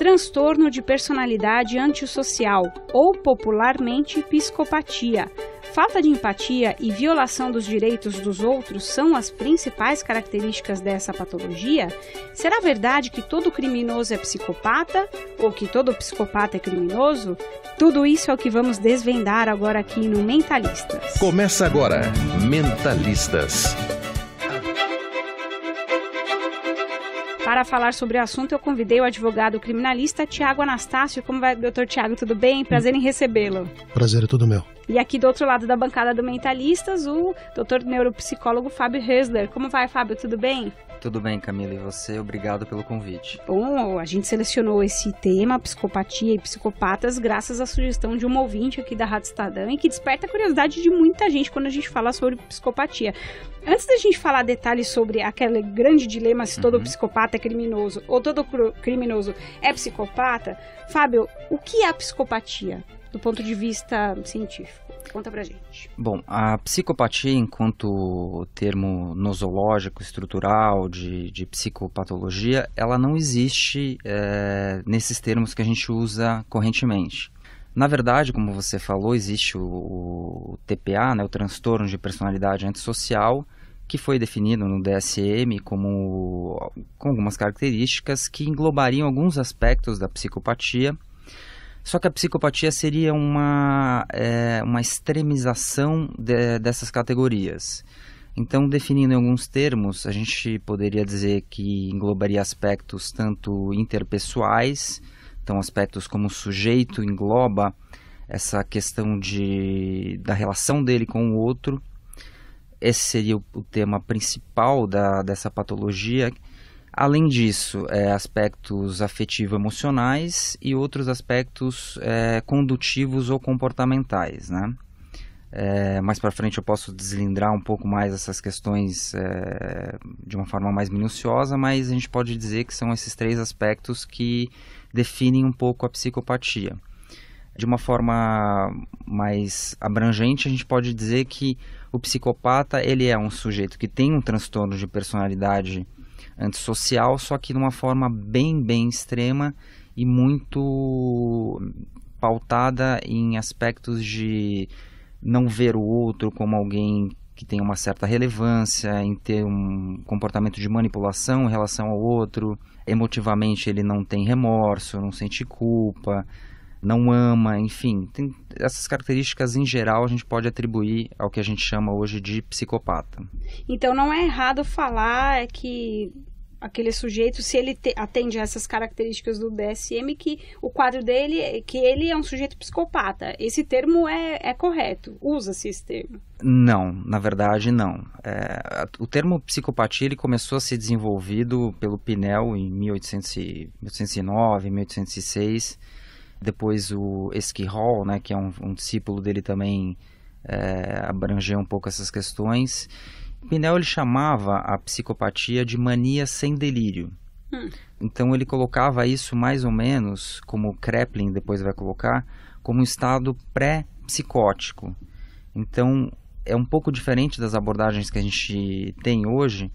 transtorno de personalidade antissocial ou popularmente psicopatia. Falta de empatia e violação dos direitos dos outros são as principais características dessa patologia? Será verdade que todo criminoso é psicopata ou que todo psicopata é criminoso? Tudo isso é o que vamos desvendar agora aqui no Mentalistas. Começa agora, Mentalistas. Para falar sobre o assunto, eu convidei o advogado criminalista Tiago Anastácio. Como vai, doutor Tiago? Tudo bem? Prazer em recebê-lo. Prazer é tudo meu. E aqui do outro lado da bancada do Mentalistas, o doutor neuropsicólogo Fábio Hösler. Como vai, Fábio? Tudo bem? Tudo bem, Camila, e você? Obrigado pelo convite. Bom, a gente selecionou esse tema, psicopatia e psicopatas, graças à sugestão de um ouvinte aqui da Rádio Estadão e que desperta a curiosidade de muita gente quando a gente fala sobre psicopatia. Antes da gente falar detalhes sobre aquele grande dilema se todo uhum. psicopata é criminoso ou todo criminoso é psicopata, Fábio, o que é a psicopatia? do ponto de vista científico. Conta pra gente. Bom, a psicopatia, enquanto termo nosológico, estrutural, de, de psicopatologia, ela não existe é, nesses termos que a gente usa correntemente. Na verdade, como você falou, existe o, o TPA, né, o transtorno de personalidade antissocial, que foi definido no DSM como com algumas características que englobariam alguns aspectos da psicopatia só que a psicopatia seria uma, é, uma extremização de, dessas categorias. Então, definindo em alguns termos, a gente poderia dizer que englobaria aspectos tanto interpessoais, então aspectos como o sujeito engloba essa questão de, da relação dele com o outro. Esse seria o, o tema principal da, dessa patologia, Além disso, é, aspectos afetivo-emocionais e outros aspectos é, condutivos ou comportamentais, né? É, mais para frente eu posso deslindar um pouco mais essas questões é, de uma forma mais minuciosa, mas a gente pode dizer que são esses três aspectos que definem um pouco a psicopatia. De uma forma mais abrangente, a gente pode dizer que o psicopata ele é um sujeito que tem um transtorno de personalidade antissocial, só que de uma forma bem, bem extrema e muito pautada em aspectos de não ver o outro como alguém que tem uma certa relevância, em ter um comportamento de manipulação em relação ao outro. Emotivamente ele não tem remorso, não sente culpa, não ama, enfim. Tem essas características em geral a gente pode atribuir ao que a gente chama hoje de psicopata. Então não é errado falar é que aquele sujeito se ele te, atende a essas características do DSM que o quadro dele é que ele é um sujeito psicopata. Esse termo é, é correto? Usa-se esse termo? Não, na verdade não. É, o termo psicopatia ele começou a ser desenvolvido pelo Pinel em 1800, 1809, 1806. Depois o Esquirol, né, que é um, um discípulo dele também, é, abrangeu um pouco essas questões. Pinel ele chamava a psicopatia de mania sem delírio. Hum. Então ele colocava isso mais ou menos, como Kreplin depois vai colocar, como um estado pré-psicótico. Então é um pouco diferente das abordagens que a gente tem hoje,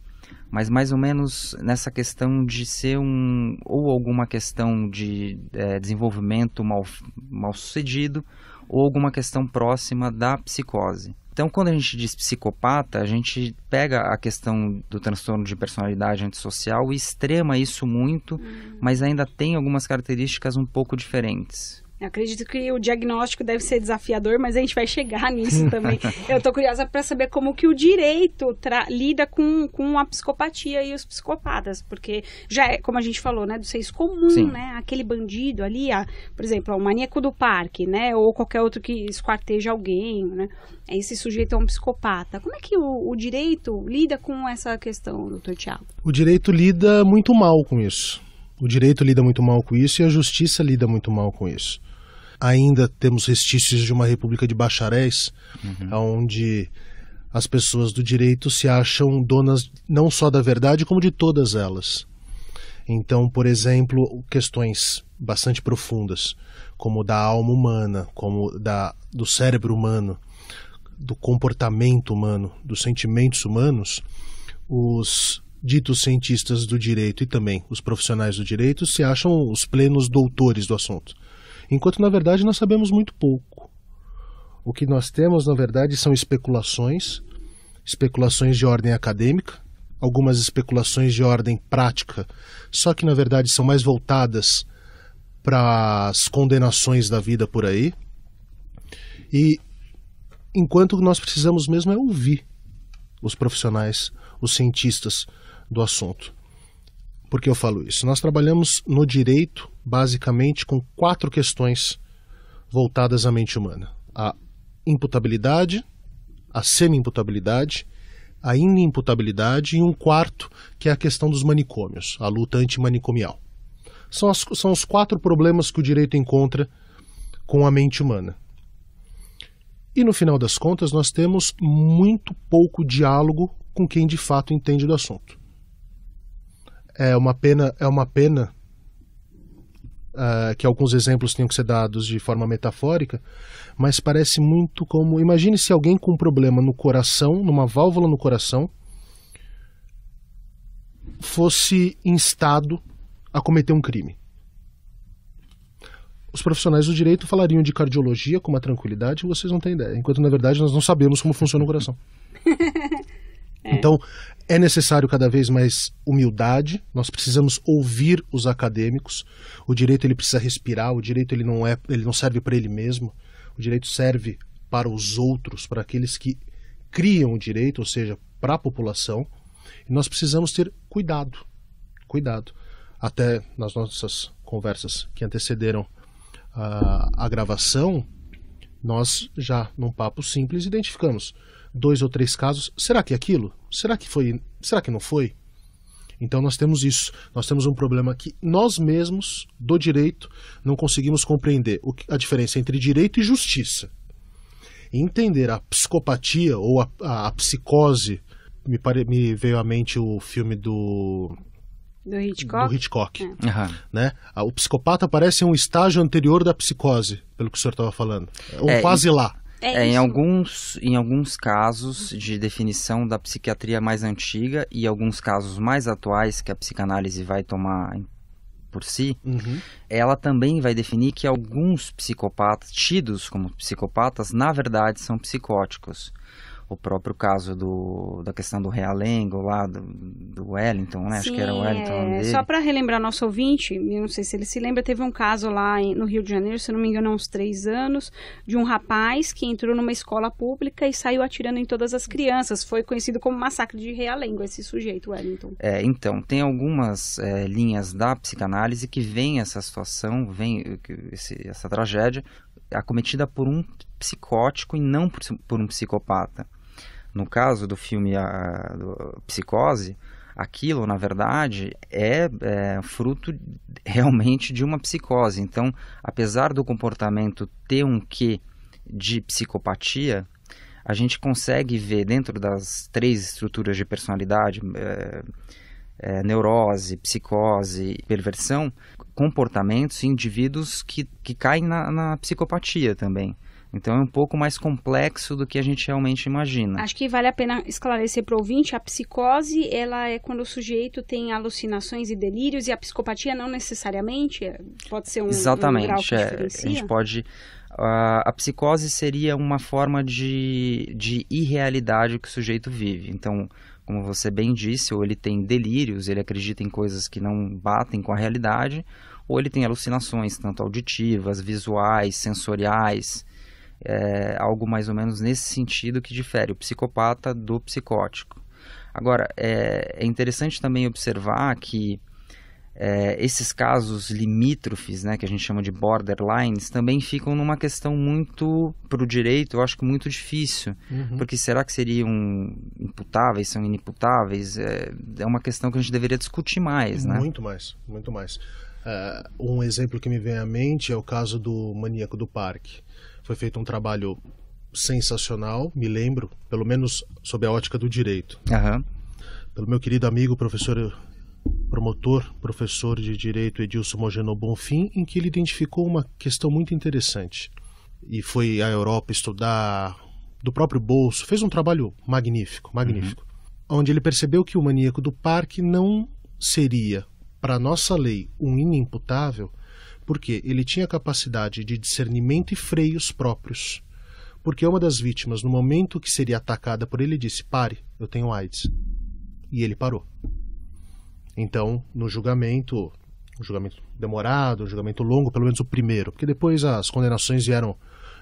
mas mais ou menos nessa questão de ser um ou alguma questão de é, desenvolvimento mal, mal sucedido ou alguma questão próxima da psicose. Então, quando a gente diz psicopata, a gente pega a questão do transtorno de personalidade antissocial e extrema isso muito, hum. mas ainda tem algumas características um pouco diferentes. Eu acredito que o diagnóstico deve ser desafiador, mas a gente vai chegar nisso também. Eu estou curiosa para saber como que o direito lida com, com a psicopatia e os psicopatas, porque já é, como a gente falou, né, do senso comum, Sim. né, aquele bandido ali, a, por exemplo, o maníaco do parque, né, ou qualquer outro que esquarteja alguém, né, esse sujeito é um psicopata. Como é que o, o direito lida com essa questão, doutor Tiago? O direito lida muito mal com isso. O direito lida muito mal com isso e a justiça lida muito mal com isso ainda temos restícios de uma república de bacharéis, uhum. onde as pessoas do direito se acham donas não só da verdade, como de todas elas. Então, por exemplo, questões bastante profundas, como da alma humana, como da, do cérebro humano, do comportamento humano, dos sentimentos humanos, os ditos cientistas do direito e também os profissionais do direito se acham os plenos doutores do assunto enquanto na verdade nós sabemos muito pouco. O que nós temos, na verdade, são especulações, especulações de ordem acadêmica, algumas especulações de ordem prática, só que na verdade são mais voltadas para as condenações da vida por aí. E enquanto nós precisamos mesmo é ouvir os profissionais, os cientistas do assunto. Por que eu falo isso? Nós trabalhamos no direito basicamente com quatro questões voltadas à mente humana: a imputabilidade, a semi-imputabilidade, a inimputabilidade e um quarto, que é a questão dos manicômios, a luta antimanicomial. São, as, são os quatro problemas que o direito encontra com a mente humana. E no final das contas, nós temos muito pouco diálogo com quem de fato entende do assunto é uma pena, é uma pena uh, que alguns exemplos tenham que ser dados de forma metafórica, mas parece muito como. Imagine se alguém com um problema no coração, numa válvula no coração, fosse instado a cometer um crime. Os profissionais do direito falariam de cardiologia com uma tranquilidade, vocês não têm ideia, enquanto na verdade nós não sabemos como funciona o coração. Então, é necessário cada vez mais humildade. Nós precisamos ouvir os acadêmicos. O direito ele precisa respirar. O direito ele não é, ele não serve para ele mesmo. O direito serve para os outros, para aqueles que criam o direito, ou seja, para a população. E nós precisamos ter cuidado, cuidado. Até nas nossas conversas que antecederam a, ah, a gravação, nós já num papo simples identificamos dois ou três casos. Será que é aquilo? Será que foi? Será que não foi? Então nós temos isso. Nós temos um problema que nós mesmos do direito não conseguimos compreender a diferença entre direito e justiça. Entender a psicopatia ou a, a, a psicose me, pare, me veio à mente o filme do do Hitchcock. Do Hitchcock é. né? O psicopata parece um estágio anterior da psicose, pelo que o senhor estava falando. É, ou é, quase e, lá. É, é em, alguns, em alguns casos de definição da psiquiatria mais antiga e alguns casos mais atuais que a psicanálise vai tomar por si, uhum. ela também vai definir que alguns psicopatas, tidos como psicopatas, na verdade são psicóticos o próprio caso do, da questão do Realengo lá, do, do Wellington, né? Sim, Acho que era o Wellington. É... Só para relembrar nosso ouvinte, não sei se ele se lembra, teve um caso lá em, no Rio de Janeiro, se não me engano, há uns três anos, de um rapaz que entrou numa escola pública e saiu atirando em todas as crianças. Foi conhecido como massacre de Realengo, esse sujeito, Wellington. É, então, tem algumas é, linhas da psicanálise que vem essa situação, vem esse, essa tragédia acometida por um psicótico e não por, por um psicopata. No caso do filme a, do Psicose, aquilo, na verdade, é, é, fruto realmente de uma psicose. Então, apesar do comportamento ter um quê de psicopatia, a gente consegue ver dentro das três estruturas de personalidade, é, é, neurose, psicose, perversão, comportamentos e indivíduos que, que caem na, na psicopatia também. Então é um pouco mais complexo do que a gente realmente imagina. Acho que vale a pena esclarecer para o ouvinte, a psicose, ela é quando o sujeito tem alucinações e delírios, e a psicopatia não necessariamente, pode ser um Exatamente, um grau que é, a gente pode... a psicose seria uma forma de, de irrealidade que o sujeito vive. Então, como você bem disse, ou ele tem delírios, ele acredita em coisas que não batem com a realidade, ou ele tem alucinações, tanto auditivas, visuais, sensoriais, é algo mais ou menos nesse sentido que difere o psicopata do psicótico. Agora, é, é interessante também observar que é, esses casos limítrofes, né, que a gente chama de borderlines, também ficam numa questão muito, para o direito, eu acho que muito difícil. Uhum. Porque será que seriam imputáveis, são inimputáveis? É, é uma questão que a gente deveria discutir mais, né? Muito mais, muito mais. Uh, um exemplo que me vem à mente é o caso do maníaco do parque. Foi feito um trabalho sensacional, me lembro, pelo menos sob a ótica do direito. Uhum. Pelo meu querido amigo, professor, promotor, professor de direito Edilson Mogeno Bonfim, em que ele identificou uma questão muito interessante. E foi à Europa estudar do próprio bolso, fez um trabalho magnífico, magnífico. Uhum. Onde ele percebeu que o maníaco do parque não seria, para nossa lei, um inimputável, porque ele tinha capacidade de discernimento e freios próprios. Porque uma das vítimas, no momento que seria atacada por ele, disse: Pare, eu tenho AIDS. E ele parou. Então, no julgamento, um julgamento demorado, um julgamento longo, pelo menos o primeiro, porque depois as condenações vieram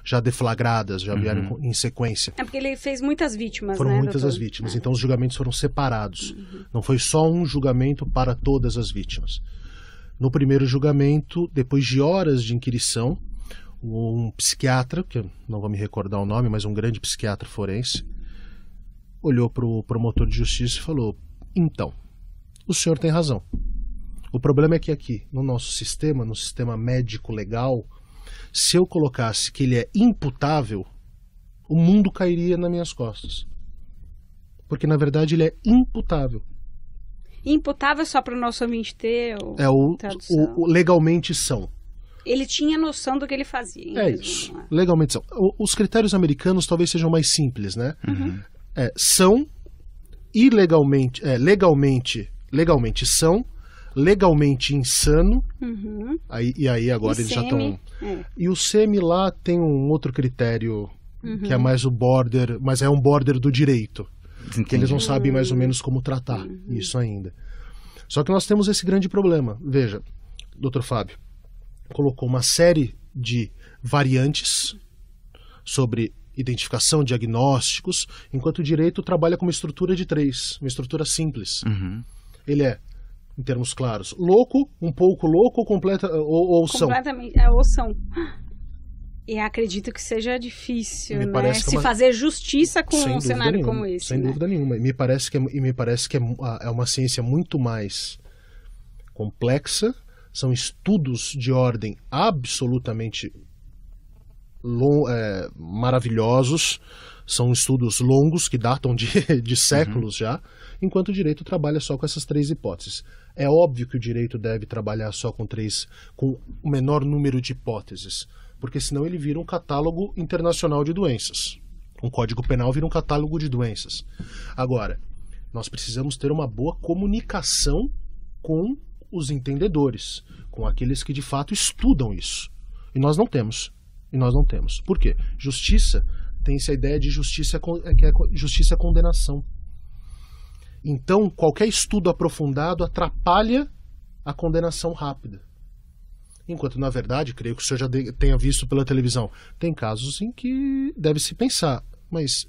já deflagradas, já vieram uhum. em sequência. É porque ele fez muitas vítimas, Foram né, muitas doutor? as vítimas, então é. os julgamentos foram separados. Uhum. Não foi só um julgamento para todas as vítimas. No primeiro julgamento, depois de horas de inquirição, um psiquiatra, que eu não vou me recordar o nome, mas um grande psiquiatra forense, olhou para o promotor de justiça e falou: Então, o senhor tem razão. O problema é que aqui, no nosso sistema, no sistema médico legal, se eu colocasse que ele é imputável, o mundo cairia nas minhas costas. Porque na verdade ele é imputável imputava só para o nosso ambiente ter. O, é o, o, o, legalmente são. Ele tinha noção do que ele fazia. Hein, é isso. É? Legalmente são. os critérios americanos talvez sejam mais simples, né? Uhum. uhum. É, são ilegalmente, é, legalmente, legalmente são, legalmente insano. Uhum. Aí, e aí agora e eles semi, já estão. É. E o semi lá tem um outro critério uhum. que é uhum. mais o border, mas é um border do direito. Entendi. eles não sabem mais ou menos como tratar uhum. isso ainda. Só que nós temos esse grande problema. Veja, doutor Fábio colocou uma série de variantes sobre identificação, diagnósticos, enquanto o direito trabalha com uma estrutura de três, uma estrutura simples. Uhum. Ele é, em termos claros, louco, um pouco louco ou completa ou, ou são. Completamente, é, ou são. E acredito que seja difícil, né, é Se uma... fazer justiça com sem um cenário nenhuma, como esse. Sem né? dúvida nenhuma. E me parece que, é, me parece que é, é uma ciência muito mais complexa. São estudos de ordem absolutamente long, é, maravilhosos. São estudos longos que datam de, de séculos uhum. já. Enquanto o direito trabalha só com essas três hipóteses. É óbvio que o direito deve trabalhar só com três, com o menor número de hipóteses porque senão ele vira um catálogo internacional de doenças. Um código penal vira um catálogo de doenças. Agora, nós precisamos ter uma boa comunicação com os entendedores, com aqueles que de fato estudam isso. E nós não temos. E nós não temos. Por quê? Justiça tem essa ideia de justiça é que é justiça é condenação. Então, qualquer estudo aprofundado atrapalha a condenação rápida. Enquanto, na verdade, creio que o senhor já de, tenha visto pela televisão, tem casos em que deve se pensar, mas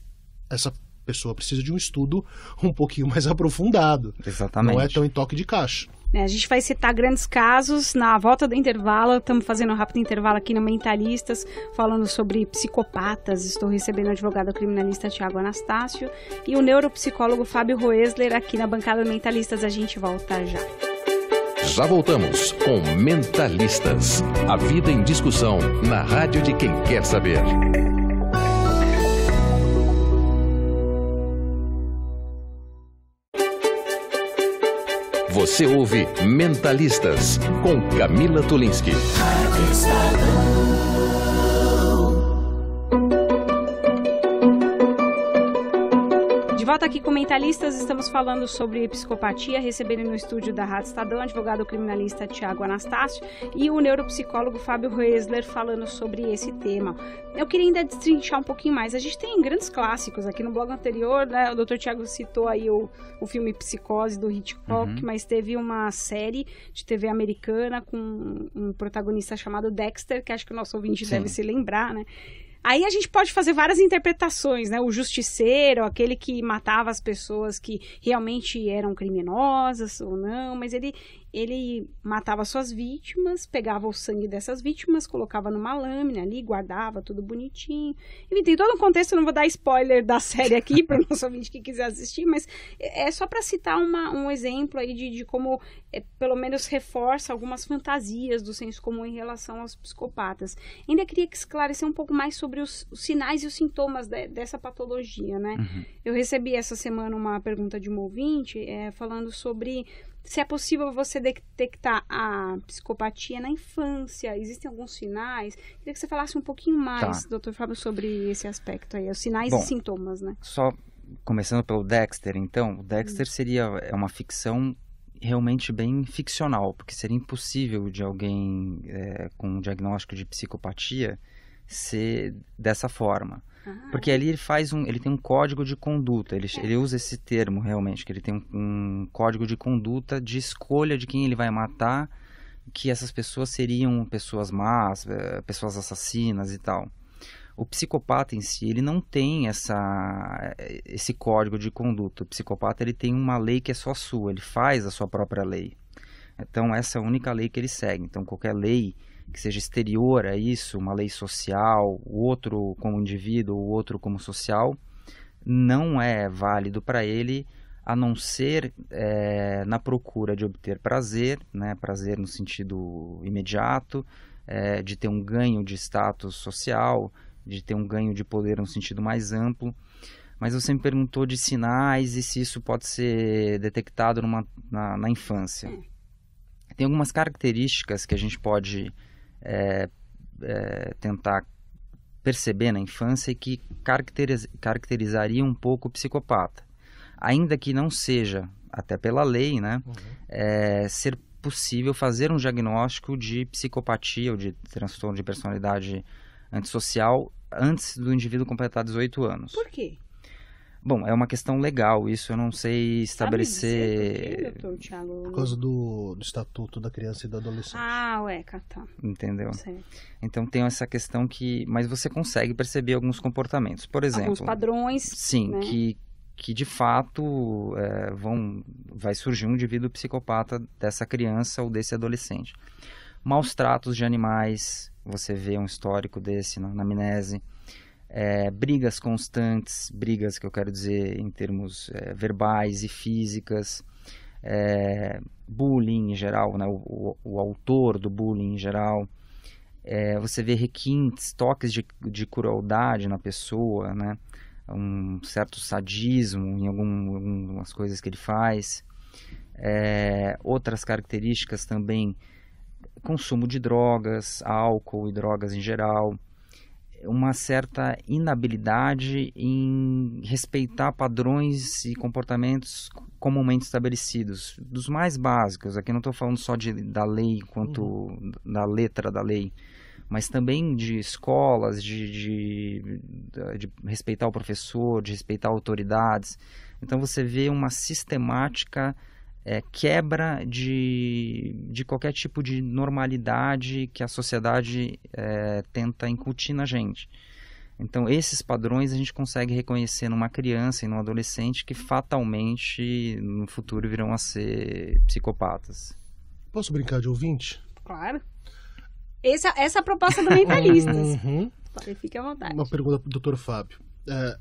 essa pessoa precisa de um estudo um pouquinho mais aprofundado. Exatamente. Não é tão em toque de caixa. É, a gente vai citar grandes casos na volta do intervalo. Estamos fazendo um rápido intervalo aqui no Mentalistas, falando sobre psicopatas. Estou recebendo o advogado criminalista Tiago Anastácio e o neuropsicólogo Fábio Roesler aqui na bancada Mentalistas. A gente volta já. Já voltamos com Mentalistas. A vida em discussão na rádio de quem quer saber. Você ouve Mentalistas com Camila Tulinski. Volta aqui comentaristas, estamos falando sobre psicopatia, recebendo no estúdio da Rádio Estadão, advogado criminalista Tiago Anastácio e o neuropsicólogo Fábio Reisler falando sobre esse tema. Eu queria ainda destrinchar um pouquinho mais. A gente tem grandes clássicos aqui no blog anterior, né? O Dr. Tiago citou aí o, o filme Psicose do Hitchcock, uhum. mas teve uma série de TV americana com um protagonista chamado Dexter, que acho que o nosso ouvinte Sim. deve se lembrar, né? Aí a gente pode fazer várias interpretações, né? O justiceiro, aquele que matava as pessoas que realmente eram criminosas ou não, mas ele ele matava suas vítimas, pegava o sangue dessas vítimas, colocava numa lâmina ali, guardava tudo bonitinho. Enfim, tem todo um contexto, eu não vou dar spoiler da série aqui para o nosso ouvinte que quiser assistir, mas é, é só para citar uma, um exemplo aí de, de como, é, pelo menos, reforça algumas fantasias do senso comum em relação aos psicopatas. Ainda queria esclarecer um pouco mais sobre os, os sinais e os sintomas de, dessa patologia, né? Uhum. Eu recebi essa semana uma pergunta de um ouvinte é, falando sobre se é possível você detectar a psicopatia na infância, existem alguns sinais. Queria que você falasse um pouquinho tá. mais, tá. doutor Fábio, sobre esse aspecto aí, os sinais Bom, e sintomas, né? Só começando pelo Dexter, então, o Dexter hum. seria é uma ficção realmente bem ficcional, porque seria impossível de alguém é, com um diagnóstico de psicopatia ser dessa forma. Ah. Porque ali ele faz um. Ele tem um código de conduta. Ele, é. ele usa esse termo realmente, que ele tem um, um código de conduta de escolha de quem ele vai matar, que essas pessoas seriam pessoas más, eh, pessoas assassinas e tal. O psicopata em si, ele não tem essa, eh, esse código de conduta. O psicopata, ele tem uma lei que é só sua, ele faz a sua própria lei. Então, essa é a única lei que ele segue. Então, qualquer lei que seja exterior a isso, uma lei social, o outro como indivíduo, o outro como social, não é válido para ele a não ser é, na procura de obter prazer, né, prazer no sentido imediato, é, de ter um ganho de status social, de ter um ganho de poder no sentido mais amplo. Mas você me perguntou de sinais e se isso pode ser detectado numa, na, na infância. Tem algumas características que a gente pode é, é, tentar perceber na infância e que caracteriz, caracterizaria um pouco o psicopata. Ainda que não seja, até pela lei, né, uhum. é, ser possível fazer um diagnóstico de psicopatia ou de transtorno de personalidade antissocial antes do indivíduo completar 18 anos. Por quê? Bom, é uma questão legal, isso eu não sei estabelecer. dizer, doutor, Thiago? Por causa do, do Estatuto da Criança e do Adolescente. Ah, ué, tá. Entendeu? Então tem essa questão que. Mas você consegue perceber alguns comportamentos. Por exemplo. Alguns padrões. Sim, né? que, que de fato é, vão, vai surgir um indivíduo psicopata dessa criança ou desse adolescente. Maus tratos de animais, você vê um histórico desse na, na amnese é, brigas constantes, brigas que eu quero dizer em termos é, verbais e físicas, é, bullying em geral, né? o, o, o, autor do bullying em geral. É, você vê requintes, toques de, de crueldade na pessoa, né? um certo sadismo em algum, algumas coisas que ele faz. É, outras características também, consumo de drogas, álcool e drogas em geral, uma certa inabilidade em respeitar padrões e comportamentos comumente estabelecidos, dos mais básicos. Aqui não estou falando só de, da lei quanto uhum. da letra da lei, mas também de escolas, de, de, de, respeitar o professor, de respeitar autoridades. Então você vê uma sistemática é, quebra de, de qualquer tipo de normalidade que a sociedade é, tenta incutir na gente. Então, esses padrões a gente consegue reconhecer numa criança e num adolescente que fatalmente no futuro virão a ser psicopatas. Posso brincar de ouvinte? Claro. Essa, essa é a proposta do Mentalistas. uhum. Fique à vontade. Uma pergunta para o doutor Fábio. É,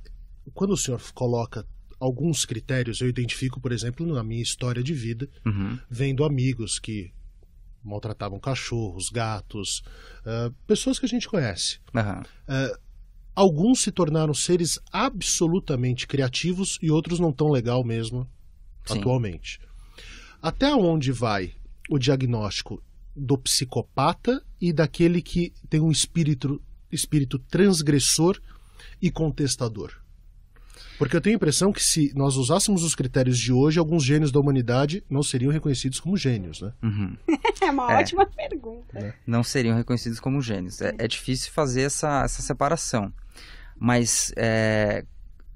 quando o senhor coloca alguns critérios eu identifico, por exemplo, na minha história de vida, uhum. vendo amigos que maltratavam cachorros, gatos, uh, pessoas que a gente conhece. Uhum. Uh, alguns se tornaram seres absolutamente criativos e outros não tão legal mesmo Sim. atualmente. Até onde vai o diagnóstico do psicopata e daquele que tem um espírito, espírito transgressor e contestador? Porque eu tenho a impressão que se nós usássemos os critérios de hoje, alguns gênios da humanidade não seriam reconhecidos como gênios, né? Uhum. é uma é. ótima pergunta. Né? Não seriam reconhecidos como gênios. É, é difícil fazer essa, essa separação. Mas é,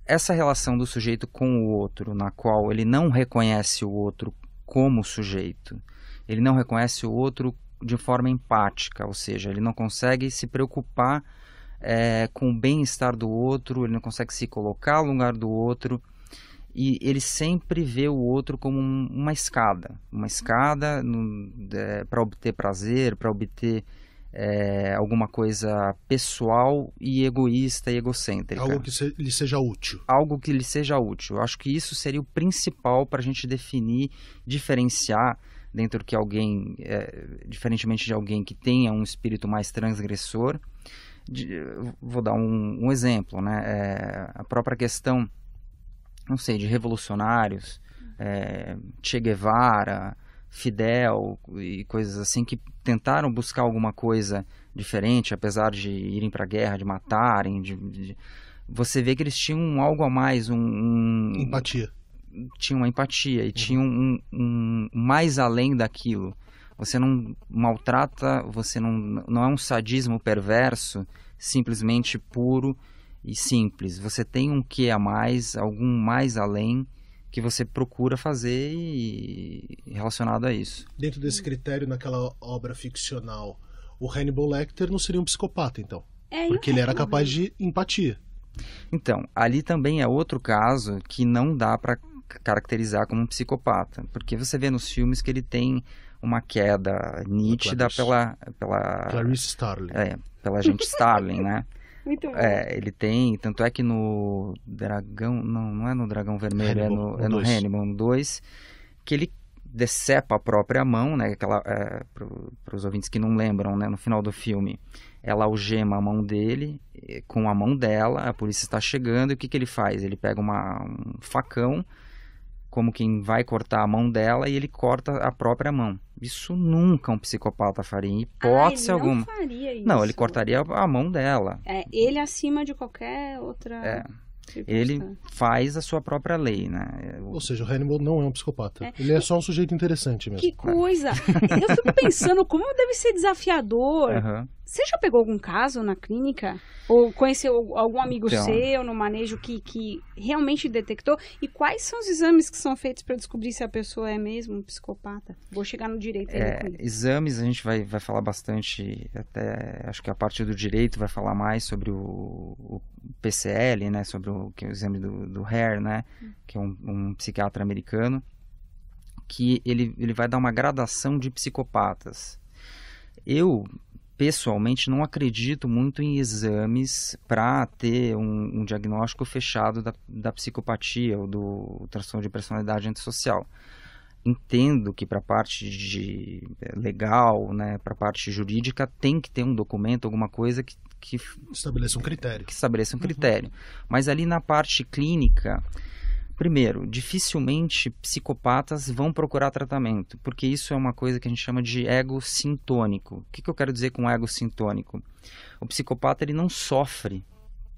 essa relação do sujeito com o outro, na qual ele não reconhece o outro como sujeito, ele não reconhece o outro de forma empática, ou seja, ele não consegue se preocupar é, com o bem-estar do outro, ele não consegue se colocar no lugar do outro e ele sempre vê o outro como uma escada uma escada é, para obter prazer, para obter é, alguma coisa pessoal e egoísta e egocêntrica. Algo que se, lhe seja útil. Algo que lhe seja útil. Eu acho que isso seria o principal para a gente definir, diferenciar dentro que alguém, é, diferentemente de alguém que tenha um espírito mais transgressor, de, vou dar um, um exemplo, né? É, a própria questão, não sei, de revolucionários, é, Che Guevara, Fidel e coisas assim que tentaram buscar alguma coisa diferente, apesar de irem para a guerra, de matarem, de, de, você vê que eles tinham algo a mais, um, um empatia, tinham uma empatia e uhum. tinham um, um mais além daquilo. Você não maltrata, você não, não é um sadismo perverso, simplesmente puro e simples. Você tem um que a mais, algum mais além que você procura fazer e relacionado a isso. Dentro desse critério, naquela obra ficcional, o Hannibal Lecter não seria um psicopata, então? É, porque ele era capaz de empatia. Então, ali também é outro caso que não dá para caracterizar como um psicopata, porque você vê nos filmes que ele tem uma queda nítida pela pela Clarice Starling. É, pela gente Starling, né? Muito bom. É, ele tem, tanto é que no Dragão, não, não é no Dragão Vermelho, Hannibal, é no, é no Hannibal 2, é que ele decepa a própria mão, né? Aquela, é, para os ouvintes que não lembram, né? No final do filme, ela algema a mão dele com a mão dela, a polícia está chegando e o que, que ele faz? Ele pega uma, um facão como quem vai cortar a mão dela e ele corta a própria mão. Isso nunca um psicopata faria, em hipótese ah, ele alguma. Não, faria isso. não, ele cortaria a mão dela. É, ele acima de qualquer outra. É. Ele faz a sua própria lei, né? Ou seja, o Hannibal não é um psicopata. É. Ele é só um sujeito interessante mesmo. Que coisa! Eu fico pensando como deve ser desafiador uhum. Você já pegou algum caso na clínica? Ou conheceu algum amigo então, seu no manejo que, que realmente detectou? E quais são os exames que são feitos para descobrir se a pessoa é mesmo um psicopata? Vou chegar no direito. É, exames a gente vai, vai falar bastante, até acho que a parte do direito vai falar mais sobre o, o PCL, né? Sobre o, que é o exame do, do Hare, né? Hum. Que é um, um psiquiatra americano. Que ele, ele vai dar uma gradação de psicopatas. Eu pessoalmente não acredito muito em exames para ter um, um, diagnóstico fechado da, da psicopatia ou do transtorno de personalidade antissocial. Entendo que para a parte de é, legal, né, para a parte jurídica, tem que ter um documento, alguma coisa que, que estabeleça um critério. Que estabeleça um uhum. critério. Uhum. Mas ali na parte clínica, Primeiro, dificilmente psicopatas vão procurar tratamento, porque isso é uma coisa que a gente chama de ego sintônico. O que, que eu quero dizer com ego sintônico? O psicopata ele não sofre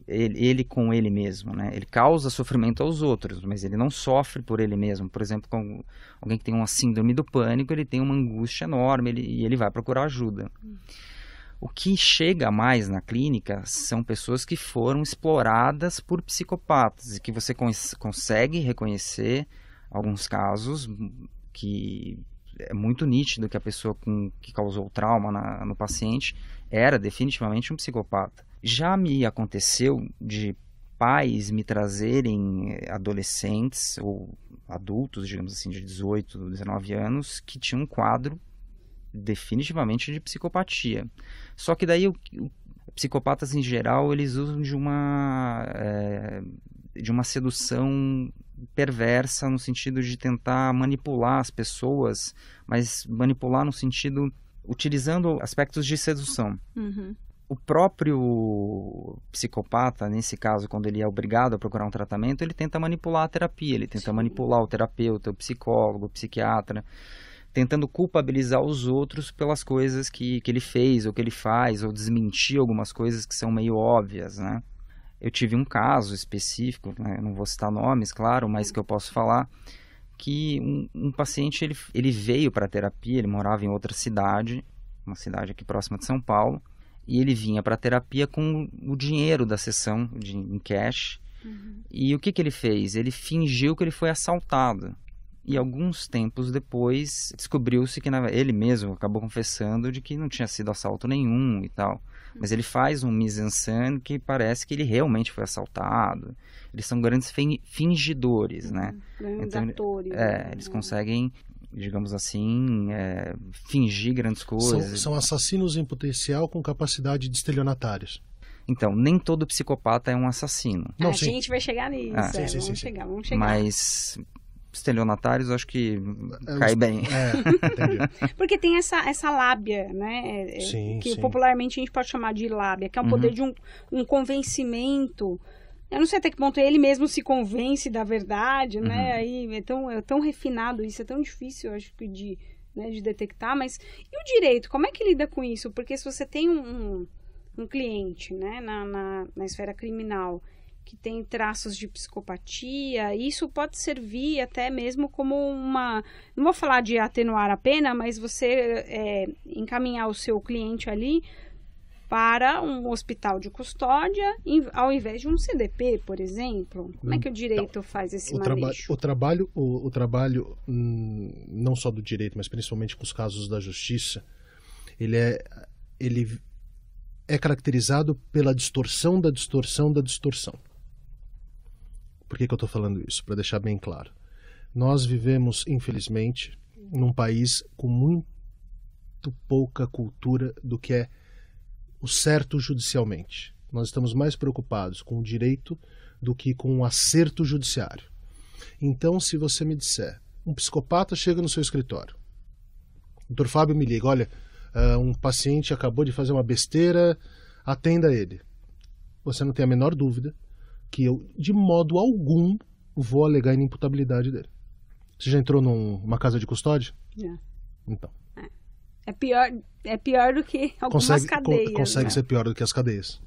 ele, ele, com ele mesmo, né? Ele causa sofrimento aos outros, mas ele não sofre por ele mesmo. Por exemplo, com alguém que tem uma síndrome do pânico, ele tem uma angústia enorme ele, e ele vai procurar ajuda. Hum. O que chega mais na clínica são pessoas que foram exploradas por psicopatas e que você consegue reconhecer alguns casos que é muito nítido que a pessoa com, que causou trauma na, no paciente era definitivamente um psicopata. Já me aconteceu de pais me trazerem eh, adolescentes ou adultos, digamos assim, de 18, 19 anos, que tinham um quadro definitivamente de psicopatia. Só que daí o, o, psicopatas em geral eles usam de uma é, de uma sedução perversa no sentido de tentar manipular as pessoas, mas manipular no sentido utilizando aspectos de sedução. Uhum. O próprio psicopata, nesse caso, quando ele é obrigado a procurar um tratamento, ele tenta manipular a terapia, ele tenta Sim. manipular o terapeuta, o psicólogo, o psiquiatra tentando culpabilizar os outros pelas coisas que, que ele fez ou que ele faz, ou desmentir algumas coisas que são meio óbvias, né? Eu tive um caso específico, né? não vou citar nomes, claro, mas que eu posso falar, que um, um paciente ele, ele veio para terapia, ele morava em outra cidade, uma cidade aqui próxima de São Paulo, e ele vinha para terapia com o dinheiro da sessão de, em cash. Uhum. E o que, que ele fez? Ele fingiu que ele foi assaltado e alguns tempos depois descobriu-se que na... ele mesmo acabou confessando de que não tinha sido assalto nenhum e tal. Mas ele faz um mise-en-scène que parece que ele realmente foi assaltado. Eles são grandes fingidores, né? Uhum. Grandes então, atores. É, né? eles conseguem digamos assim, é, fingir grandes coisas. São, são, assassinos em potencial com capacidade de estelionatários. Então, nem todo psicopata é um assassino. Não, a sim. gente vai chegar nisso. Ah, é, sim, sim, vamos chegar, vamos chegar. Mas estelionatários, acho que é, cai bem. É, Porque tem essa, essa lábia, né? É, é, sim, que sim. popularmente a gente pode chamar de lábia, que é o um uhum. poder de um, um convencimento. Eu não sei até que ponto ele mesmo se convence da verdade, né? Uhum. Aí é tão, é tão refinado isso, é tão difícil, acho que, de, né, de detectar. Mas e o direito? Como é que lida com isso? Porque se você tem um, um, um cliente, né, na, na, na esfera criminal que tem traços de psicopatia. Isso pode servir até mesmo como uma. Não vou falar de atenuar a pena, mas você é, encaminhar o seu cliente ali para um hospital de custódia ao invés de um CDP, por exemplo? Como é que o hum, direito então, faz esse o Traba o trabalho, o, o trabalho hum, não só do direito, mas principalmente com os casos da justiça, ele é, ele é caracterizado pela distorção da distorção da distorção. Por que, que eu estou falando isso? Para deixar bem claro. Nós vivemos, infelizmente, num país com muito pouca cultura do que é o certo judicialmente. Nós estamos mais preocupados com o direito do que com o um acerto judiciário. Então, se você me disser, um psicopata chega no seu escritório, o Dr. Fábio me liga, olha, eh, um paciente acabou de fazer uma besteira, atenda ele. Você não tem a menor dúvida que eu, de modo algum, vou alegar inimputabilidade dele. Você já entrou numa casa de custódia? Não. Então. É. é pior, é pior do que algumas consegue, cadeias. Né? consegue né? ser pior do que as cadeias.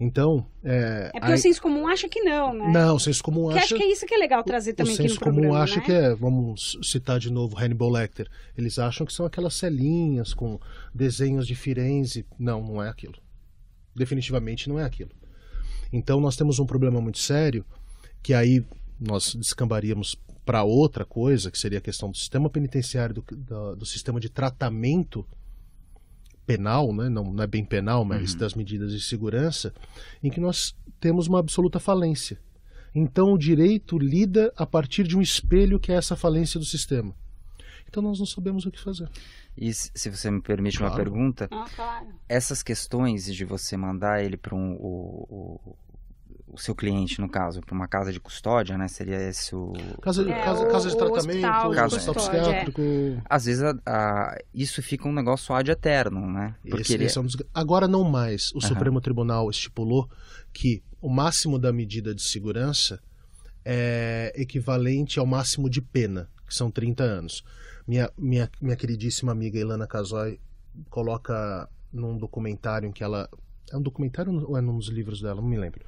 Então. É, é porque aí... o senso comum acha que não, né? Não, o senso comum acha. Que acho que é isso que é legal trazer também aqui no programa. O comum acha né? que é. Vamos citar de novo Hannibal Lecter. Eles acham que são aquelas celinhas com desenhos de Firenze. Não, não é aquilo. Definitivamente não é aquilo. Então nós temos um problema muito sério, que aí nós descambaríamos para outra coisa, que seria a questão do sistema penitenciário, do, do, do sistema de tratamento penal, né? não, não, é bem penal, mas uhum. das medidas de segurança, em que nós temos uma absoluta falência. Então o direito lida a partir de um espelho que é essa falência do sistema. Então nós não sabemos o que fazer. E se você me permite claro. uma pergunta, ah, claro. essas questões de você mandar ele para um, o, o, o, seu cliente, no caso, para uma casa de custódia, né? Seria esse o. Casa, é, casa, o, casa de tratamento, hospital, casa, hospital é. psiquiátrico. É. Às vezes a, a, isso fica um negócio ad eterno, né? Porque esse, ele... esse é um... Agora não mais. O uhum. Supremo Tribunal estipulou que o máximo da medida de segurança é equivalente ao máximo de pena que são 30 anos. Minha, minha, minha queridíssima amiga Ilana Casoy coloca num documentário em que ela. É um documentário ou é num dos livros dela? Não me lembro.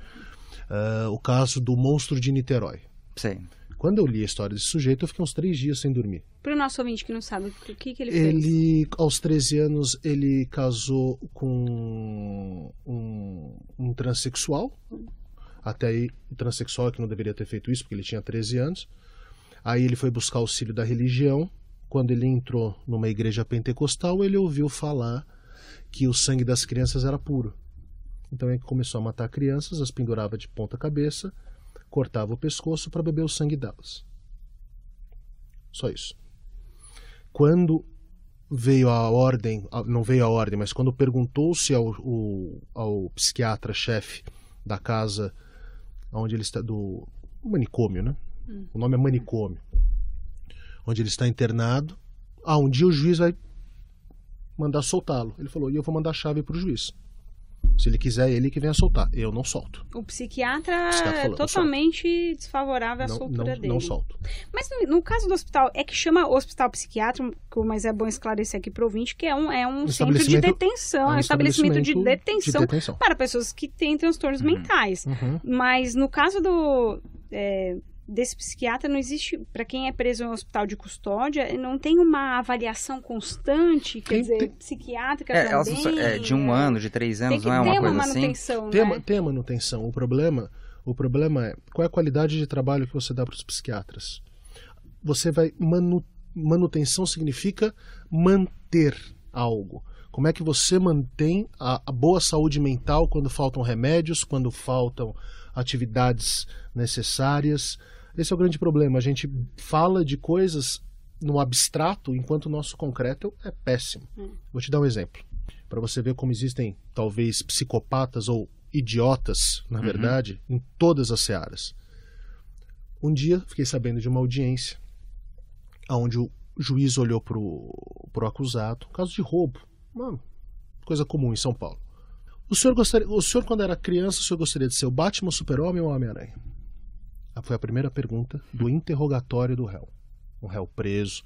Uh, o caso do monstro de Niterói. Sim. Quando eu li a história desse sujeito, eu fiquei uns três dias sem dormir. Para o nosso ouvinte que não sabe, o que, que ele fez? Ele, aos 13 anos, ele casou com um, um transexual. Até aí, o transexual é que não deveria ter feito isso, porque ele tinha 13 anos. Aí ele foi buscar auxílio da religião. Quando ele entrou numa igreja pentecostal, ele ouviu falar que o sangue das crianças era puro. Então ele começou a matar crianças, as pendurava de ponta cabeça, cortava o pescoço para beber o sangue delas. Só isso. Quando veio a ordem, não veio a ordem, mas quando perguntou-se ao, ao, psiquiatra-chefe da casa onde ele está, do manicômio, né? Hum. O nome é manicômio. Onde ele está internado. Ah, um dia o juiz vai mandar soltá-lo. Ele falou: e eu vou mandar a chave para o juiz. Se ele quiser, ele que venha soltar. Eu não solto. O psiquiatra, psiquiatra falou, é totalmente desfavorável à não, soltura não, dele. Não solto. Mas no, no, caso do hospital, é que chama hospital psiquiátrico, mas é bom esclarecer aqui para o Vinte que é um, é um centro de detenção, é um estabelecimento, de, detenção, de detenção para pessoas que têm transtornos uhum. mentais. Uhum. Mas no caso do. É, desse psiquiatra não existe para quem é preso em um hospital de custódia não tem uma avaliação constante quer tem, dizer tem, psiquiátrica é, também, é, de um é, ano de três anos não é uma, coisa uma assim? manutenção, assim tem, né? tem a manutenção o problema o problema é qual é a qualidade de trabalho que você dá para os psiquiatras você vai manu, manutenção significa manter algo como é que você mantém a, a, boa saúde mental quando faltam remédios, quando faltam atividades necessárias, esse é o grande problema. A gente fala de coisas no abstrato, enquanto o nosso concreto é péssimo. Hum. Vou te dar um exemplo. Para você ver como existem, talvez, psicopatas ou idiotas, na uhum. verdade, em todas as searas. Um dia, fiquei sabendo de uma audiência onde o juiz olhou pro, pro acusado, caso de roubo, Mano, coisa comum em São Paulo. O senhor, gostaria, o senhor, quando era criança, o senhor gostaria de ser o Batman, o Super-Homem ou o Homem-Aranha? Ah, foi a primeira pergunta do interrogatório do réu. Um réu preso,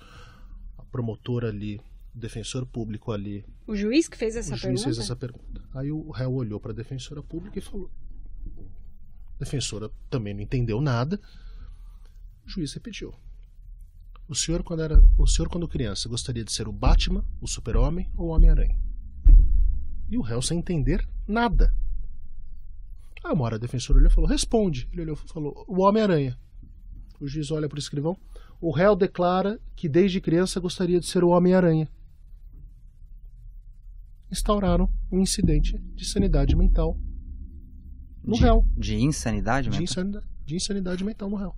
a promotora ali, o defensor público ali. O juiz que fez essa o juiz pergunta? fez essa pergunta. Aí o réu olhou para a defensora pública e falou. A defensora também não entendeu nada. O juiz repetiu. O senhor, quando era, o senhor, quando criança, gostaria de ser o Batman, o Super-Homem ou o Homem-Aranha? E o réu sem entender nada. Aí ah, uma hora o defensor olhou e falou: responde. Ele olhou e falou: o Homem-Aranha. O juiz olha para o escrivão. O réu declara que desde criança gostaria de ser o Homem-Aranha. Instauraram um incidente de sanidade mental no de, réu. De insanidade mental? De insanidade, de insanidade mental no réu.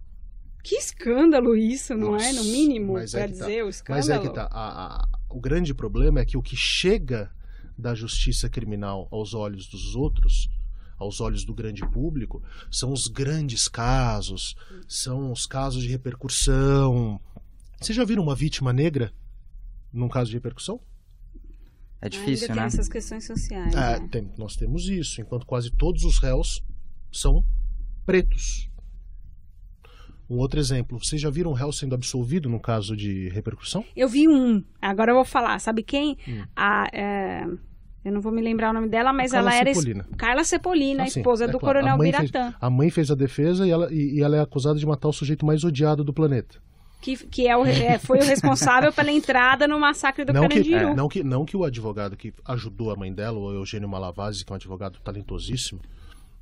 Que escândalo isso, não Nossa, é? No mínimo, Quer é tá. dizer, tá. o escândalo. Mas é que tá. A, a, o grande problema é que o que chega da justiça criminal aos olhos dos outros aos olhos do grande público, são os grandes casos, são os casos de repercussão. Vocês já viram uma vítima negra num caso de repercussão? É difícil, Ainda né? Tem essas questões sociais. É, né? tem, nós temos isso, enquanto quase todos os réus são pretos. Um outro exemplo, vocês já viram um réu sendo absolvido no caso de repercussão? Eu vi um, agora eu vou falar. Sabe quem? Hum. A, é, eu não vou me lembrar o nome dela, mas ela Cipollina. era. Es... Carla Cepolina, ah, esposa é do claro. coronel a Biratã. Fez, a mãe fez a defesa e ela, e, ela é acusada de matar o sujeito mais odiado do planeta. Que, que, é o, é, foi o responsável pela entrada no massacre do não Carandiru. Que, é, não, que, não que o advogado que ajudou a mãe dela, o Eugênio Malavazzi, que é um advogado talentosíssimo,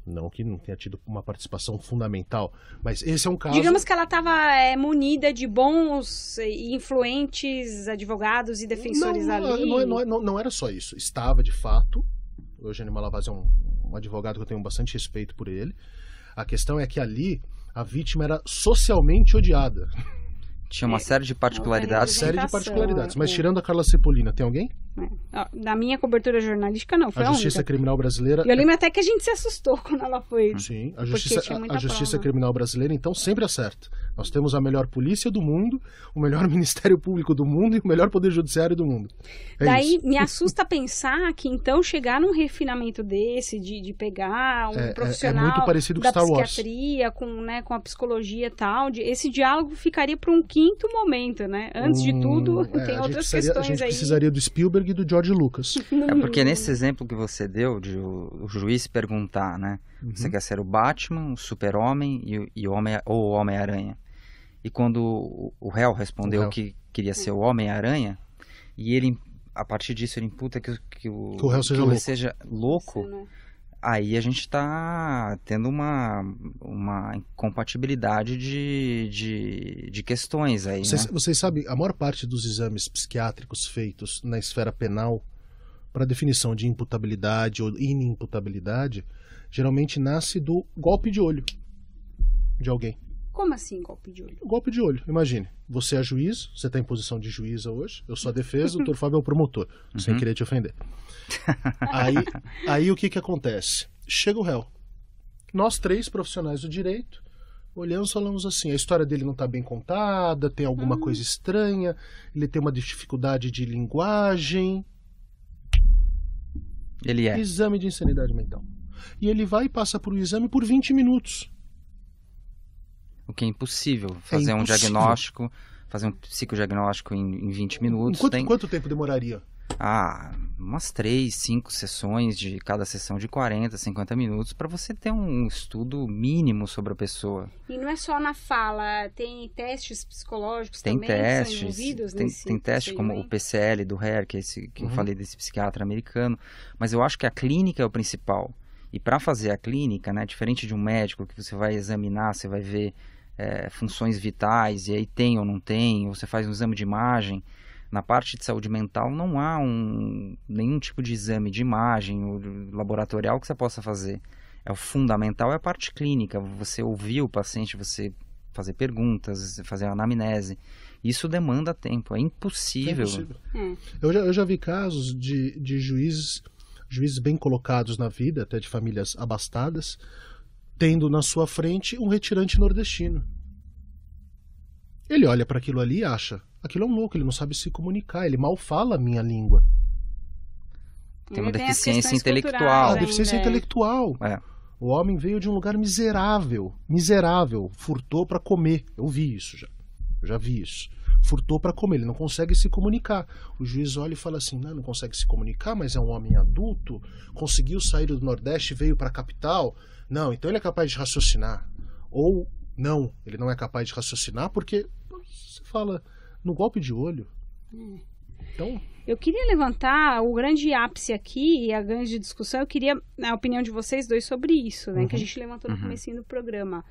não que não tenha tido uma participação fundamental, mas esse é um caso. Digamos que ela estava é, munida de bons e influentes advogados e defensores não, ali. Não, não, não, não, era só isso. Estava, de fato. O Eugênio Malavaz é um, um advogado que eu tenho bastante respeito por ele. A questão é que ali a vítima era socialmente odiada. Tinha uma é, série de é particularidades. Uma série de particularidades. Mas é. tirando a Carla Cepolina, tem alguém? Né? Na minha cobertura jornalística, não. Foi a, a Justiça única. Criminal Brasileira. Eu é lembro até que a gente se assustou quando ela foi. Sim, a Justiça, a, justiça Criminal Brasileira, então, sempre acerta. Nós temos a melhor polícia do mundo, o melhor Ministério Público do mundo e o melhor Poder Judiciário do mundo. É Daí isso. me assusta pensar que, então, chegar num refinamento desse, de, de pegar um é, é, é profissional. É, muito parecido com da Star psiquiatria, Com, né, com a psicologia e tal, de, esse diálogo ficaria para um quinto momento, né? Antes hum, de tudo, tem outras precisaria, questões aí. A gente precisaria do Spielberg Spielberg e do George Lucas. É porque nesse exemplo que você deu, de o, o juiz perguntar, né? Uhum. Você quer ser o Batman, o Super-Homem e, e homem, ou o Homem-Aranha? E quando o, réu respondeu o que queria ser o Homem-Aranha, e ele, a partir disso, ele imputa que, que o, réu seja que louco, seja louco Sim, né? aí a gente está tendo uma, uma incompatibilidade de, de, de questões aí. Vocês, né? vocês sabem, a maior parte dos exames psiquiátricos feitos na esfera penal para definição de imputabilidade ou inimputabilidade geralmente nasce do golpe de olho de alguém. Como assim golpe de olho? Golpe de olho, imagine. Você é juiz, você está em posição de juíza hoje, eu sou a defesa, o doutor Fábio é o promotor, uhum. sem querer te ofender. aí, aí o que, que acontece? Chega o réu. Nós três profissionais do direito olhamos falamos assim: a história dele não está bem contada, tem alguma hum. coisa estranha, ele tem uma dificuldade de linguagem. Ele é. Exame de insanidade mental. E ele vai e passa por um exame por 20 minutos. O que é impossível. É fazer é impossível. um diagnóstico, fazer um psicodiagnóstico em, em 20 minutos. Quanto, tem... quanto tempo demoraria? Ah, umas três, cinco sessões de cada sessão de 40, 50 minutos para você ter um estudo mínimo sobre a pessoa. E não é só na fala, tem testes psicológicos tem também testes, são envolvidos tem, nesse Tem testes como né? o PCL do Hare, que, é esse, que uhum. eu falei desse psiquiatra americano, mas eu acho que a clínica é o principal. E para fazer a clínica, né, diferente de um médico que você vai examinar, você vai ver é, funções vitais e aí tem ou não tem, ou você faz um exame de imagem. Na parte de saúde mental não há um, nenhum tipo de exame de imagem ou laboratorial que você possa fazer. É o fundamental é a parte clínica. Você ouvir o paciente, você fazer perguntas, fazer anamnese. Isso demanda tempo, é impossível. É impossível. Hum. Eu, já, eu já vi casos de, de juízes juízes bem colocados na vida, até de famílias abastadas, tendo na sua frente um retirante nordestino. Ele olha para aquilo ali e acha: aquilo é um louco, ele não sabe se comunicar, ele mal fala a minha língua. Tem uma deficiência intelectual. Ah, deficiência intelectual. É. O homem veio de um lugar miserável, miserável, furtou para comer. Eu vi isso já. Eu já vi isso furtou para comer, ele não consegue se comunicar. O juiz olha e fala assim: não, não consegue se comunicar, mas é um homem adulto, conseguiu sair do Nordeste, veio para a capital. Não, então ele é capaz de raciocinar. Ou não, ele não é capaz de raciocinar porque você fala no golpe de olho. Então. Eu queria levantar o grande ápice aqui e a grande discussão. Eu queria a opinião de vocês dois sobre isso, né? Uhum. Que a uhum. gente levantou no uhum. começo do programa.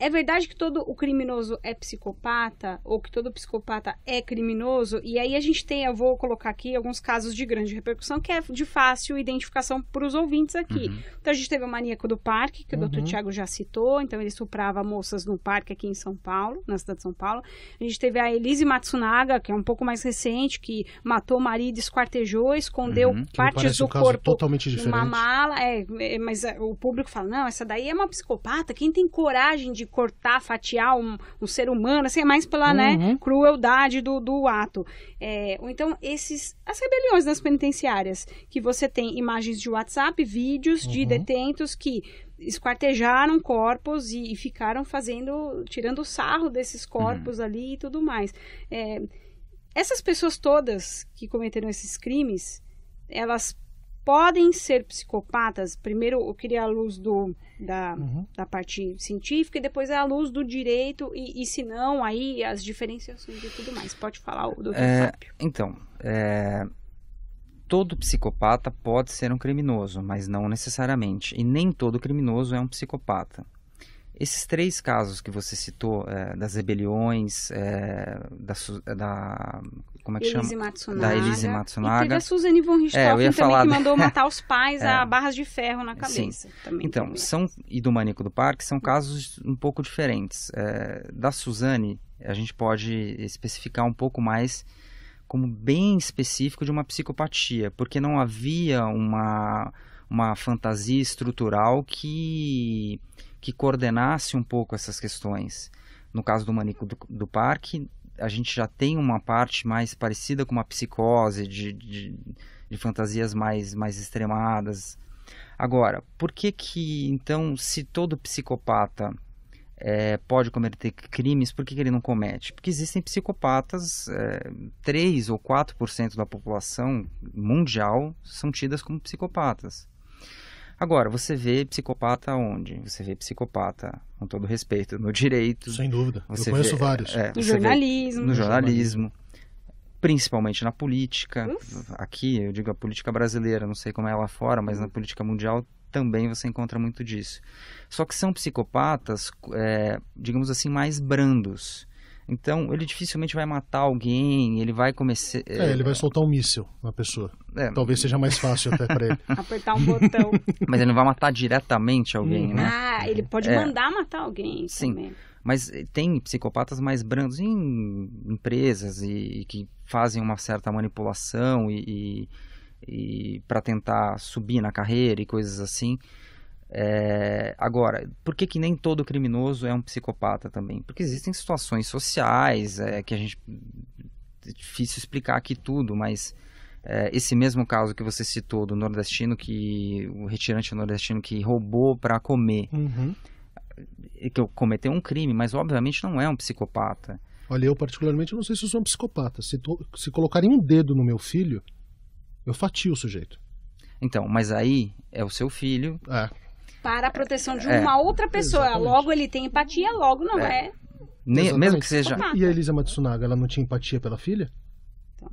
É verdade que todo o criminoso é psicopata ou que todo psicopata é criminoso? E aí a gente tem, eu vou colocar aqui alguns casos de grande repercussão que é de fácil identificação para os ouvintes aqui. Uhum. Então a gente teve o maníaco do parque, que uhum. o Dr. Tiago já citou, então ele suprava moças no parque aqui em São Paulo, na cidade de São Paulo. A gente teve a Elise Matsunaga, que é um pouco mais recente, que matou o marido, esquartejou, escondeu uhum. partes do um corpo totalmente uma numa mala, é, é mas é, o público fala: "Não, essa daí é uma psicopata, quem tem coragem de cortar, fatiar um, um ser humano, assim, é mais pela né, uhum. né, crueldade do, do ato. É, ou então, esses, as rebeliões nas penitenciárias, que você tem imagens de WhatsApp, vídeos uhum. de detentos que esquartejaram corpos e, e, ficaram fazendo, tirando sarro desses corpos uhum. ali e tudo mais. É, essas pessoas todas que cometeram esses crimes, elas podem ser psicopatas. Primeiro eu queria a luz do, da, uhum. da parte científica e depois é a luz do direito e, e se não, aí as diferenciações e tudo mais. Pode falar, doutor é, Fábio. Então, é, todo psicopata pode ser um criminoso, mas não necessariamente. E nem todo criminoso é um psicopata. Esses três casos que você citou, é, das rebeliões, é, da, da, como é que Elise chama? Matsunaga. Da Elise Matsunaga. E teve a Suzane von é, Richthofen é, também, falar. que mandou matar os pais a é. barras de ferro na cabeça. Sim. Também então, também. são e do Maníaco do Parque são casos um pouco diferentes. É, da Suzane, a gente pode especificar um pouco mais como bem específico de uma psicopatia, porque não havia uma, uma fantasia estrutural que, que coordenasse um pouco essas questões. No caso do Manico do, do Parque, a gente já tem uma parte mais parecida com uma psicose, de, de, de fantasias mais, mais extremadas. Agora, por que que, então, se todo psicopata é, pode cometer crimes, por que, que ele não comete? Porque existem psicopatas, é, 3 ou 4% da população mundial são tidas como psicopatas. Agora, você vê psicopata onde? Você vê psicopata, com todo respeito, no direito. Sem dúvida. Você Eu conheço vê, vários. É, no, jornalismo. no jornalismo. Principalmente na política. Uf. Aqui, eu digo a política brasileira, não sei como é lá fora, mas na hum. política mundial também você encontra muito disso. Só que são psicopatas, é, digamos assim, mais brandos. Então, ele dificilmente vai matar alguém, ele vai começar. É, ele vai soltar um míssil na pessoa. É. Talvez seja mais fácil até para ele. Apertar um botão. Mas ele não vai matar diretamente alguém, hum. né? Ah, ele pode é. mandar matar alguém. Sim. Também. Mas tem psicopatas mais brandos em empresas e, e que fazem uma certa manipulação e, e, e para tentar subir na carreira e coisas assim. É, agora, por que, que nem todo criminoso é um psicopata também? Porque existem situações sociais é, que a gente. É difícil explicar aqui tudo, mas é, esse mesmo caso que você citou do nordestino que. o retirante nordestino que roubou para comer. Uhum. É, que cometeu um crime, mas obviamente não é um psicopata. Olha, eu particularmente não sei se eu sou um psicopata. Se, to, se colocarem um dedo no meu filho, eu fatio o sujeito. Então, mas aí é o seu filho. É para a proteção de é, uma é, outra pessoa. Exatamente. Logo ele tem empatia, logo não é. é... Nem, mesmo que seja. E a Elisa Matsunaga, ela não tinha empatia pela filha? Então...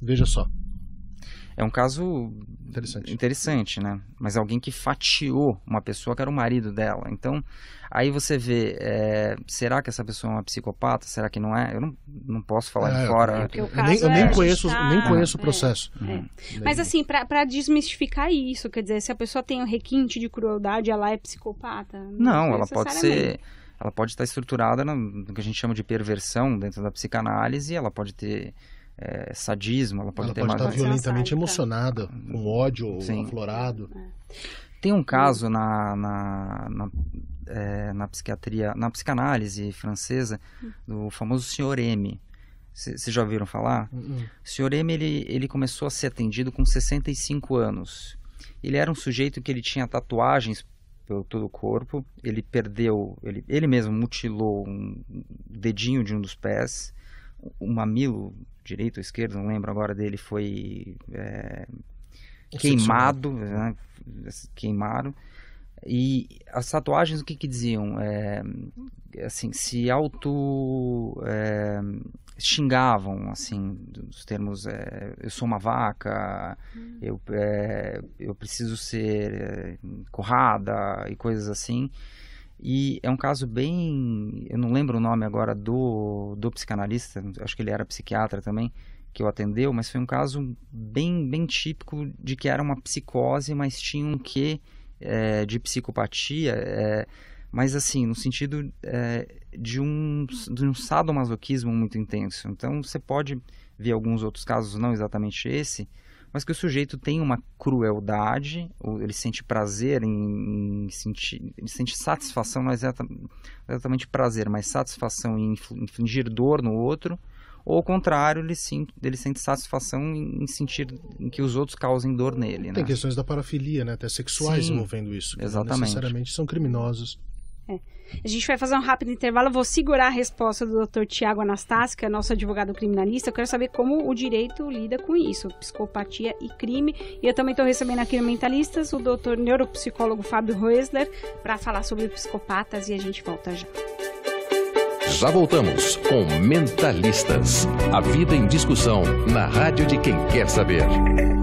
Veja só. É um caso interessante. interessante, né? Mas alguém que fatiou uma pessoa que era o marido dela. Então, aí você vê, é, será que essa pessoa é uma psicopata? Será que não é? Eu não, não posso falar é, fora. Eu, eu, nem, eu é nem é, conheço, tá... nem conheço o é, processo. É. Uhum. Mas assim, para desmistificar isso, quer dizer, se a pessoa tem um requinte de crueldade, ela é psicopata? Não, não ela pode ser ela pode estar estruturada no, que a gente chama de perversão dentro da psicanálise, ela pode ter é, sadismo, ela pode ela ter pode tá estar violentamente emocionada, com ódio Sim. aflorado. É. Tem um caso na, na, na, é, na, psiquiatria, na psicanálise francesa, do famoso senhor M. Vocês já ouviram falar? Uhum. O senhor M, ele, ele começou a ser atendido com 65 anos. Ele era um sujeito que ele tinha tatuagens pelo todo o corpo. Ele perdeu, ele, ele mesmo mutilou um dedinho de um dos pés, o um mamilo direito ou esquerdo, não lembro agora dele, foi é, queimado, né? queimaram. E as tatuagens o que, que diziam? É, assim, se auto é, xingavam, assim, nos termos é, eu sou uma vaca, hum. eu, é, eu preciso ser é, currada e coisas assim. E é um caso bem. Eu não lembro o nome agora do, do psicanalista, acho que ele era psiquiatra também, que o atendeu, mas foi um caso bem, bem típico de que era uma psicose, mas tinha um quê é, de psicopatia, é, mas assim, no sentido é, de, um, de um sadomasoquismo muito intenso. Então você pode ver alguns outros casos, não exatamente esse, mas que o sujeito tem uma crueldade, ele sente prazer em, em sentir, ele sente satisfação, não é é exatamente prazer, mas satisfação em infligir dor no outro, ou ao contrário, ele, sim, ele sente satisfação em sentir em que os outros causem dor nele. Né? Tem questões da parafilia, né? até sexuais sim, envolvendo isso. Exatamente. necessariamente são criminosos. É. A gente vai fazer um rápido intervalo. Eu vou segurar a resposta do Dr. Tiago Anastácio, que é nosso advogado criminalista. Eu quero saber como o direito lida com isso, psicopatia e crime. E eu também estou recebendo aqui no Mentalistas o Dr. Neuropsicólogo Fábio Roesler para falar sobre psicopatas e a gente volta já. Já voltamos com Mentalistas. A vida em discussão na rádio de quem quer saber.